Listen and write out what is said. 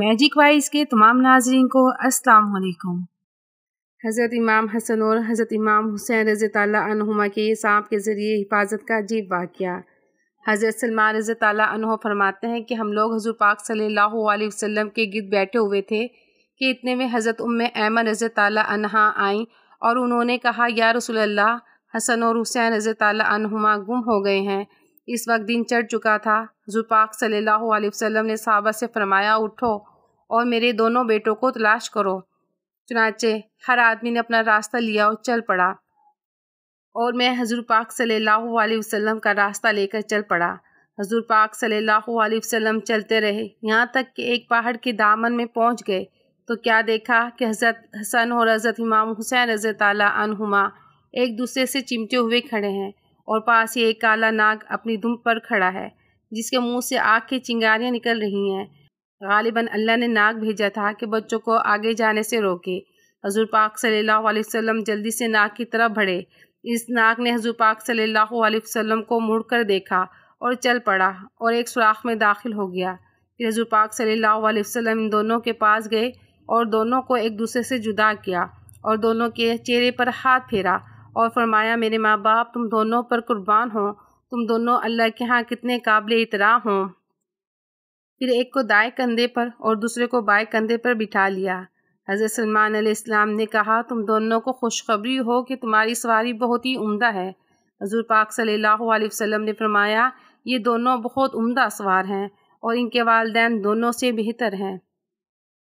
magic wise के तमाम नाजरन को अस्सलाम वालेकुम हज़रत इमाम हसन और हज़रत इमाम हुसैन रज़ तुमा के सांप के ज़रिए हिफाजत का अजीब वाक़ हज़रत सलमान रज तुम फरमाते हैं कि हम लोग हजूर पाक सल्ला वसम के गिर बैठे हुए थे कि इतने में हज़रत उम अमन रज़ तहा आईं और उन्होंने कहा या रसोल्ला हसन और हुसैन रज तुमा गुम हो गए हैं इस वक्त दिन चढ़ चुका था जुपाक पाक अलैहि वसल्लम ने साहबा से फरमाया उठो और मेरे दोनों बेटों को तलाश करो चुनाचे हर आदमी ने अपना रास्ता लिया और चल पड़ा और मैं हजूर पाक सल्ला अलैहि का रास्ता लेकर चल पड़ा हजूर पाक सल्ला अलैहि चलते रहे यहाँ तक कि एक पहाड़ के दामन में पहुँच गए तो क्या देखा कि हज़रत हसन और हज़रत इमाम हुसैन रज़ तहुमा एक दूसरे से चिमटे हुए खड़े हैं और पास ही एक काला नाग अपनी दुम पर खड़ा है जिसके मुंह से आग की चिंगारियाँ निकल रही हैं गालिबा अल्लाह ने नाग भेजा था कि बच्चों को आगे जाने से रोके हजूर पाक सल्लल्लाहु वसम जल्दी से नाक की तरफ बढ़े इस नाक ने हजूर पाक सल्लल्लाहु वसम को मुड़ कर देखा और चल पड़ा और एक सुराख में दाखिल हो गया फिर हजूर पाक सल्लल्लाहु वसम इन दोनों के पास गए और दोनों को एक दूसरे से जुदा किया और दोनों के चेहरे पर हाथ फेरा और फरमाया मेरे माँ बाप तुम दोनों पर कुर्बान हो तुम दोनों अल्लाह के यहाँ कितने काबिल इतरा हों फिर एक को दाएं कंधे पर और दूसरे को बाएं कंधे पर बिठा लिया हज़रत सलमान अलैहिस्सलाम ने कहा तुम दोनों को खुशखबरी हो कि तुम्हारी सवारी बहुत ही उम्दा है हजूर पाक सल्लल्लाहु अलैहि वसल्लम ने फरमाया ये दोनों बहुत उम्दा सवार हैं और इनके वालदेन दोनों से बेहतर हैं